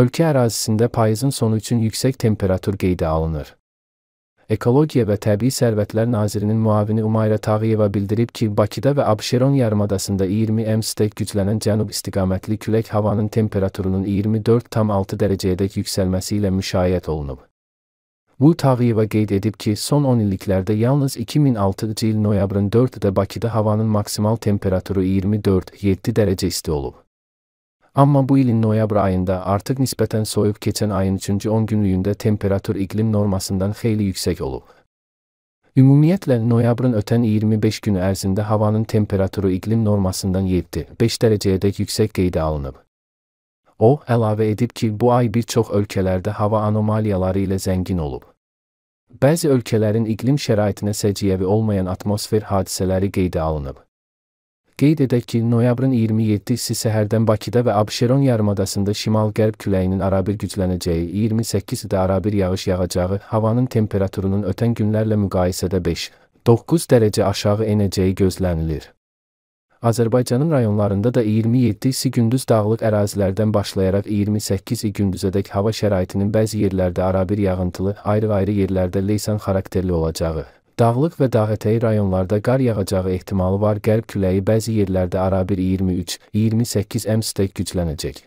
Ölkə ərazisində payızın sonu üçün yüksək temperatur qeydə alınır. Ekologiya və Təbii Sərvətlər Nazirinin müavini Umayra Tağıyeva bildirib ki, Bakıda və Abşeron yarımadasında 20 M-stək güclənən cənub istiqamətli külək havanın temperaturunun 24,6 dərəcəyədək yüksəlməsi ilə müşayiət olunub. Bu Tağıyeva qeyd edib ki, son 10 illiklərdə yalnız 2006-cı il noyabrın 4-də Bakıda havanın maksimal temperaturu 24,7 dərəcə isti olub. Ama bu ilin noyabr ayında artık nispeten soğuk geçen ayın 3. 10 günlüğünde temperatür iklim normasından xeyli yüksek olub. Ümumiyyətlə, noyabrın ötən 25 günü ərzində havanın temperaturu iqlim normasından 7-5 dərəcəyədək yüksək qeydə alınıb. O, əlavə edib ki, bu ay bir çox ölkələrdə hava anomaliyaları ilə zəngin olub. Bəzi ölkələrin iqlim şəraitinə səciyyəvi olmayan atmosfer hadisələri qeydə alınıb. Qeyd edək ki, noyabrın 27-si səhərdən Bakıda və Abşeron yarımadasında şimal-qərb küləyinin arabir güclənəcəyi, 28-də arabir yağış yağacağı, havanın temperaturunun ötən günlərlə müqayisədə 5-9 dərəcə aşağı enəcəyi gözlənilir. Azərbaycanın rayonlarında da 27-si gündüz dağlıq ərazilərdən başlayaraq 28-i gündüzədək hava şəraitinin bəzi yerlərdə arabir yağıntılı, ayrı-ayrı yerlərdə leysan xarakterli olacağı Dağlıq və dağətəyi rayonlarda qar yağacağı ehtimalı var. Qərb küləyi bəzi yerlərdə arabir 23-28 m-də güclənəcək.